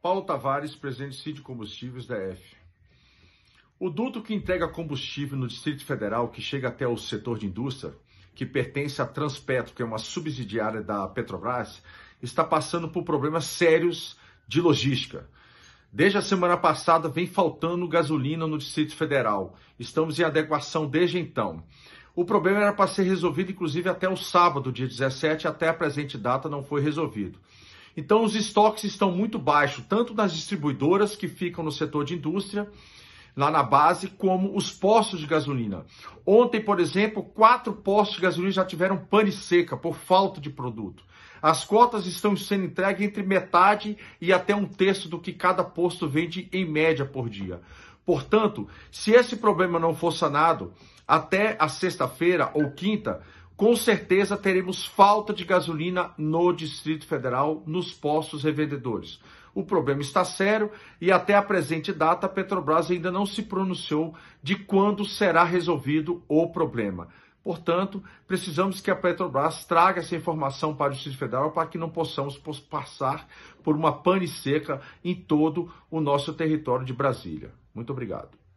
Paulo Tavares, presidente do CID Combustíveis DF. O duto que entrega combustível no Distrito Federal, que chega até o setor de indústria, que pertence à Transpetro, que é uma subsidiária da Petrobras, está passando por problemas sérios de logística. Desde a semana passada vem faltando gasolina no Distrito Federal. Estamos em adequação desde então. O problema era para ser resolvido, inclusive, até o sábado, dia 17, até a presente data não foi resolvido. Então, os estoques estão muito baixos, tanto nas distribuidoras que ficam no setor de indústria, lá na base, como os postos de gasolina. Ontem, por exemplo, quatro postos de gasolina já tiveram pane seca por falta de produto. As cotas estão sendo entregues entre metade e até um terço do que cada posto vende em média por dia. Portanto, se esse problema não for sanado até a sexta-feira ou quinta, com certeza teremos falta de gasolina no Distrito Federal, nos postos revendedores. O problema está sério e até a presente data a Petrobras ainda não se pronunciou de quando será resolvido o problema. Portanto, precisamos que a Petrobras traga essa informação para o Distrito Federal para que não possamos passar por uma pane seca em todo o nosso território de Brasília. Muito obrigado.